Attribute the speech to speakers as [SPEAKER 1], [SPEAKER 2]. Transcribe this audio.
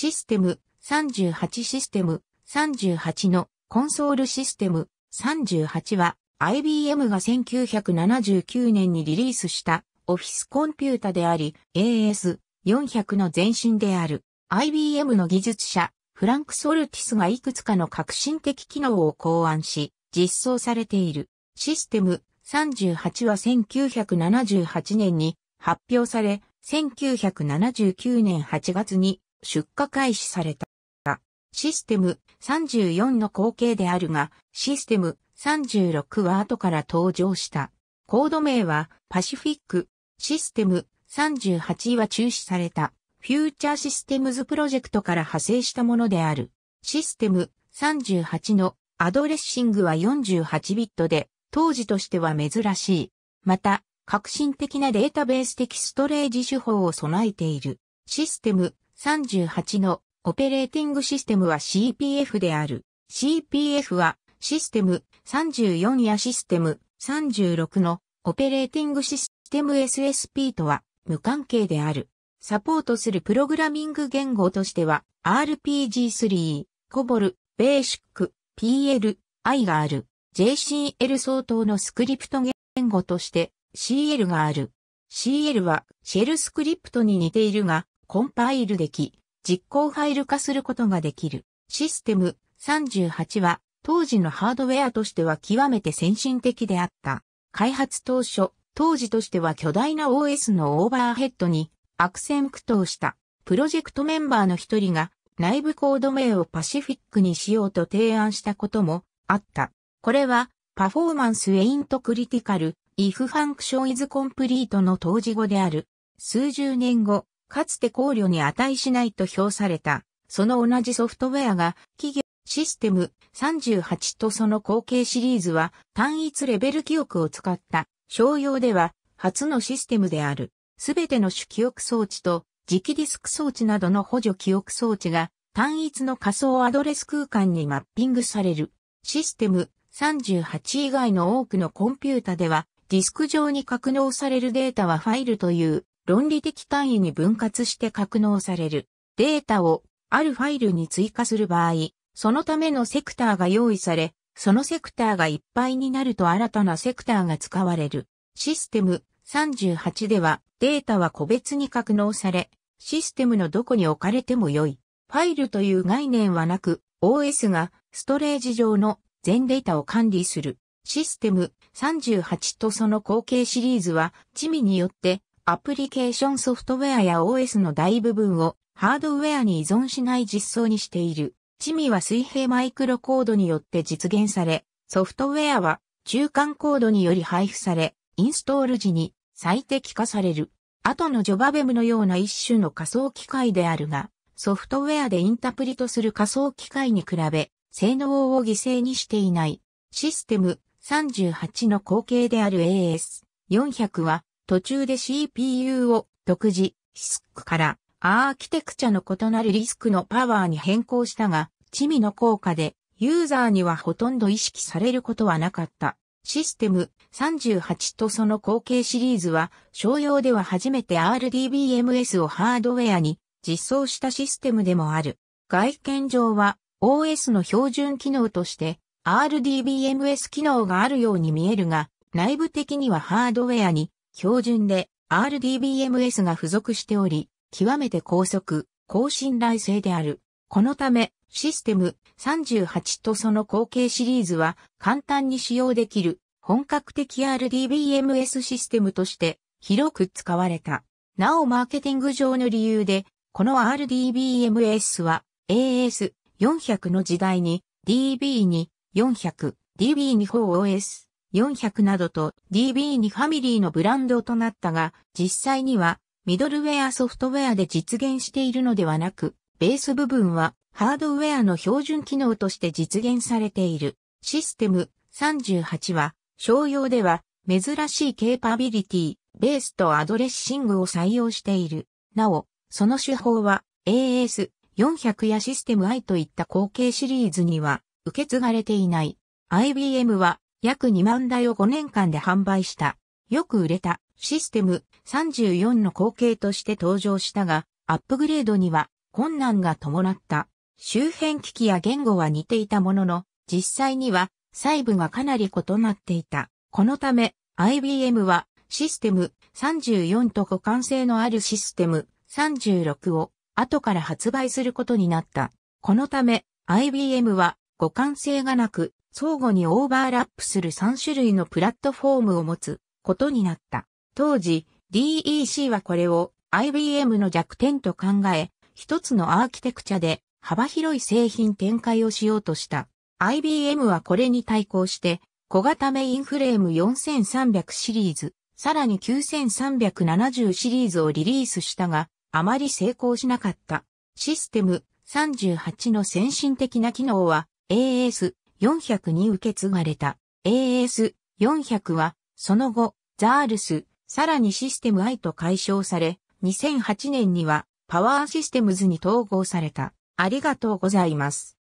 [SPEAKER 1] システム38システム38のコンソールシステム38は IBM が1979年にリリースしたオフィスコンピュータであり AS400 の前身である IBM の技術者フランク・ソルティスがいくつかの革新的機能を考案し実装されているシステム38は1978年に発表され1979年8月に出荷開始された。システム34の後継であるが、システム36は後から登場した。コード名はパシフィック。システム38は中止された。フューチャーシステムズプロジェクトから派生したものである。システム38のアドレッシングは48ビットで、当時としては珍しい。また、革新的なデータベース的ストレージ手法を備えている。システム38のオペレーティングシステムは CPF である。CPF はシステム34やシステム36のオペレーティングシステム SSP とは無関係である。サポートするプログラミング言語としては RPG3、コボル、ベーシック、PL、I がある。JCL 相当のスクリプト言語として CL がある。CL はシェルスクリプトに似ているがコンパイルでき、実行ファイル化することができる。システム38は当時のハードウェアとしては極めて先進的であった。開発当初、当時としては巨大な OS のオーバーヘッドに悪戦苦闘した。プロジェクトメンバーの一人が内部コード名をパシフィックにしようと提案したこともあった。これはパフォーマンスエイントクリティカルイフファンクションイズコンプリートの当時語である。数十年後、かつて考慮に値しないと評された、その同じソフトウェアが企業システム38とその後継シリーズは単一レベル記憶を使った商用では初のシステムである。すべての主記憶装置と磁気ディスク装置などの補助記憶装置が単一の仮想アドレス空間にマッピングされる。システム38以外の多くのコンピュータではディスク上に格納されるデータはファイルという論理的単位に分割して格納されるデータをあるファイルに追加する場合、そのためのセクターが用意され、そのセクターがいっぱいになると新たなセクターが使われる。システム38ではデータは個別に格納され、システムのどこに置かれても良い。ファイルという概念はなく、OS がストレージ上の全データを管理する。システム38とその後継シリーズは地味によってアプリケーションソフトウェアや OS の大部分をハードウェアに依存しない実装にしている。チミは水平マイクロコードによって実現され、ソフトウェアは中間コードにより配布され、インストール時に最適化される。後のジョバベムのような一種の仮想機械であるが、ソフトウェアでインタプリとする仮想機械に比べ、性能を犠牲にしていない。システム38の後継である AS400 は、途中で CPU を独自、シスクからアーキテクチャの異なるリスクのパワーに変更したが、チミの効果でユーザーにはほとんど意識されることはなかった。システム38とその後継シリーズは商用では初めて RDBMS をハードウェアに実装したシステムでもある。外見上は OS の標準機能として RDBMS 機能があるように見えるが、内部的にはハードウェアに標準で RDBMS が付属しており、極めて高速、高信頼性である。このため、システム38とその後継シリーズは簡単に使用できる本格的 RDBMS システムとして広く使われた。なおマーケティング上の理由で、この RDBMS は AS400 の時代に DB に400、DB に 4OS 400などと DB2 ファミリーのブランドとなったが、実際にはミドルウェアソフトウェアで実現しているのではなく、ベース部分はハードウェアの標準機能として実現されている。システム38は、商用では珍しいケーパビリティ、ベースとアドレッシングを採用している。なお、その手法は AS、400やシステム I といった後継シリーズには受け継がれていない。IBM は約2万台を5年間で販売した。よく売れたシステム34の後継として登場したが、アップグレードには困難が伴った。周辺機器や言語は似ていたものの、実際には細部がかなり異なっていた。このため、IBM はシステム34と互換性のあるシステム36を後から発売することになった。このため、IBM は互換性がなく相互にオーバーラップする3種類のプラットフォームを持つことになった。当時、DEC はこれを IBM の弱点と考え、一つのアーキテクチャで幅広い製品展開をしようとした。IBM はこれに対抗して、小型メインフレーム4300シリーズ、さらに9370シリーズをリリースしたが、あまり成功しなかった。システム38の先進的な機能は AS、400に受け継がれた AS400 は、その後、ザールス、さらにシステム I と解消され、2008年にはパワーシステムズに統合された。ありがとうございます。